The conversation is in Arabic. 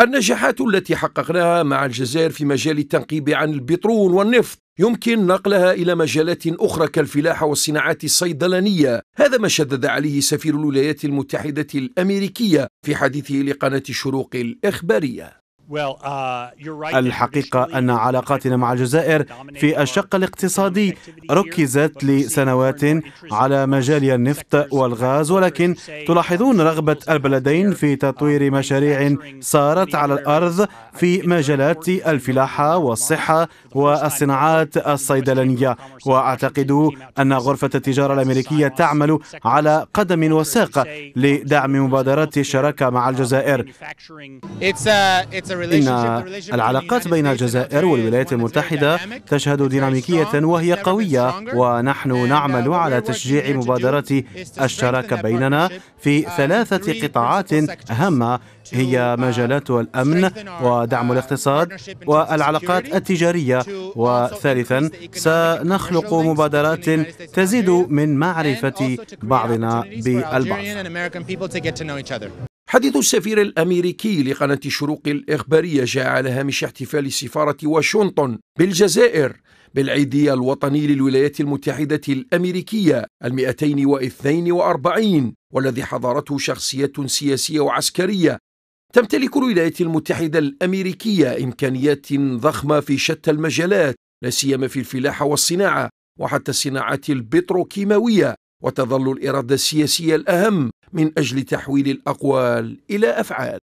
النجاحات التي حققناها مع الجزائر في مجال التنقيب عن البترول والنفط يمكن نقلها إلى مجالات أخرى كالفلاحة والصناعات الصيدلانية هذا ما شدد عليه سفير الولايات المتحدة الأمريكية في حديثه لقناة الشروق الإخبارية Uh, الحقيقة أن علاقاتنا مع الجزائر في الشق الاقتصادي ركزت لسنوات على مجال النفط والغاز ولكن تلاحظون رغبة البلدين في uh, تطوير مشاريع صارت على الأرض uh, في مجالات الفلاحة والصحة والصناعات الصيدلانية وأعتقد أن غرفة التجارة الأمريكية تعمل على قدم وساق لدعم مبادرات الشراكة مع الجزائر. It's a, it's a إن العلاقات بين الجزائر والولايات المتحدة تشهد ديناميكية وهي قوية ونحن نعمل على تشجيع مبادرة الشراكة بيننا في uh, ثلاثة قطاعات هامة هي uh, مجالات الأمن uh, ودعم الاقتصاد والعلاقات التجارية وثالثا سنخلق مبادرات تزيد من معرفة بعضنا بالبعض حديث السفير الأمريكي لقناة الشروق الإخبارية جاء على هامش احتفال سفارة واشنطن بالجزائر بالعيد الوطني للولايات المتحدة الأمريكية المئتين واثنين وأربعين والذي حضرته شخصيات سياسية وعسكرية تمتلك الولايات المتحدة الأمريكية إمكانيات ضخمة في شتى المجالات لا سيما في الفلاحة والصناعة وحتى الصناعات البتروكيماوية وتظل الاراده السياسيه الاهم من اجل تحويل الاقوال الى افعال